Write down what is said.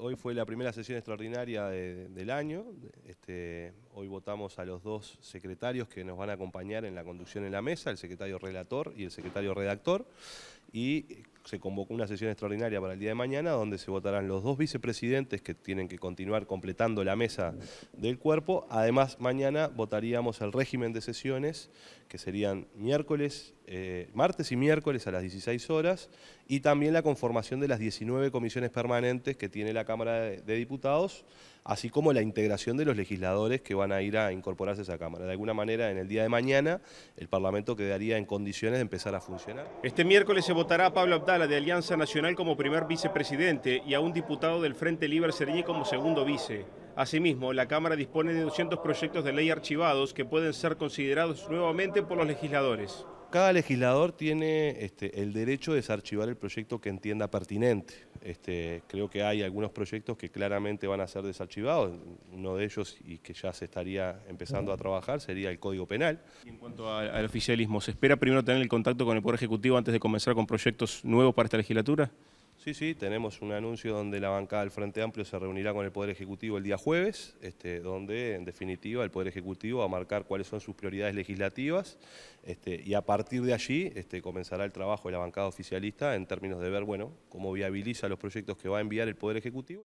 Hoy fue la primera sesión extraordinaria del año. Este, hoy votamos a los dos secretarios que nos van a acompañar en la conducción en la mesa, el secretario relator y el secretario redactor. Y se convocó una sesión extraordinaria para el día de mañana donde se votarán los dos vicepresidentes que tienen que continuar completando la mesa del cuerpo. Además, mañana votaríamos el régimen de sesiones, que serían miércoles, eh, martes y miércoles a las 16 horas, y también la conformación de las 19 comisiones permanentes que tiene la Cámara de Diputados, así como la integración de los legisladores que van a ir a incorporarse a esa Cámara. De alguna manera, en el día de mañana, el Parlamento quedaría en condiciones de empezar a funcionar. Este miércoles se votará, Pablo la de Alianza Nacional como primer vicepresidente y a un diputado del Frente Libre Sergi como segundo vice. Asimismo, la Cámara dispone de 200 proyectos de ley archivados que pueden ser considerados nuevamente por los legisladores cada legislador tiene este, el derecho de desarchivar el proyecto que entienda pertinente. Este, creo que hay algunos proyectos que claramente van a ser desarchivados. Uno de ellos, y que ya se estaría empezando a trabajar, sería el Código Penal. en cuanto al oficialismo, ¿se espera primero tener el contacto con el Poder Ejecutivo antes de comenzar con proyectos nuevos para esta legislatura? Sí, sí, tenemos un anuncio donde la bancada del Frente Amplio se reunirá con el Poder Ejecutivo el día jueves, este, donde en definitiva el Poder Ejecutivo va a marcar cuáles son sus prioridades legislativas este, y a partir de allí este, comenzará el trabajo de la bancada oficialista en términos de ver bueno, cómo viabiliza los proyectos que va a enviar el Poder Ejecutivo.